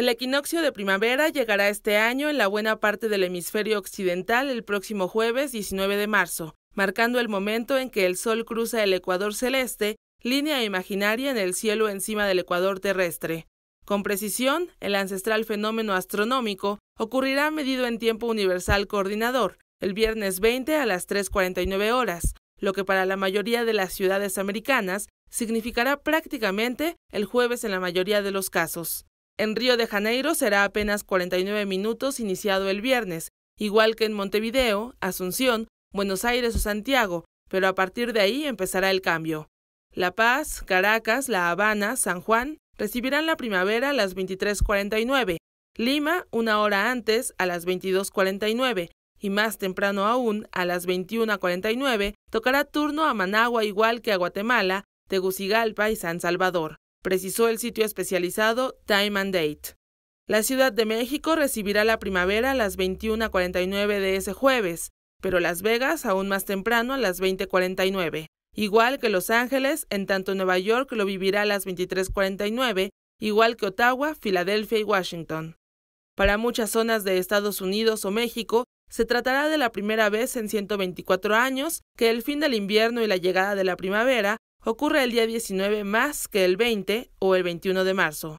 El equinoccio de primavera llegará este año en la buena parte del hemisferio occidental el próximo jueves 19 de marzo, marcando el momento en que el Sol cruza el ecuador celeste, línea imaginaria en el cielo encima del ecuador terrestre. Con precisión, el ancestral fenómeno astronómico ocurrirá medido en tiempo universal coordinador, el viernes 20 a las 3.49 horas, lo que para la mayoría de las ciudades americanas significará prácticamente el jueves en la mayoría de los casos. En Río de Janeiro será apenas 49 minutos iniciado el viernes, igual que en Montevideo, Asunción, Buenos Aires o Santiago, pero a partir de ahí empezará el cambio. La Paz, Caracas, La Habana, San Juan recibirán la primavera a las 23:49, Lima una hora antes a las 22:49 y más temprano aún a las 21:49 tocará turno a Managua igual que a Guatemala, Tegucigalpa y San Salvador precisó el sitio especializado Time and Date. La Ciudad de México recibirá la primavera a las 21.49 de ese jueves, pero Las Vegas aún más temprano a las 20.49, igual que Los Ángeles, en tanto Nueva York lo vivirá a las 23.49, igual que Ottawa, Filadelfia y Washington. Para muchas zonas de Estados Unidos o México, se tratará de la primera vez en 124 años que el fin del invierno y la llegada de la primavera ocurre el día 19 más que el 20 o el 21 de marzo.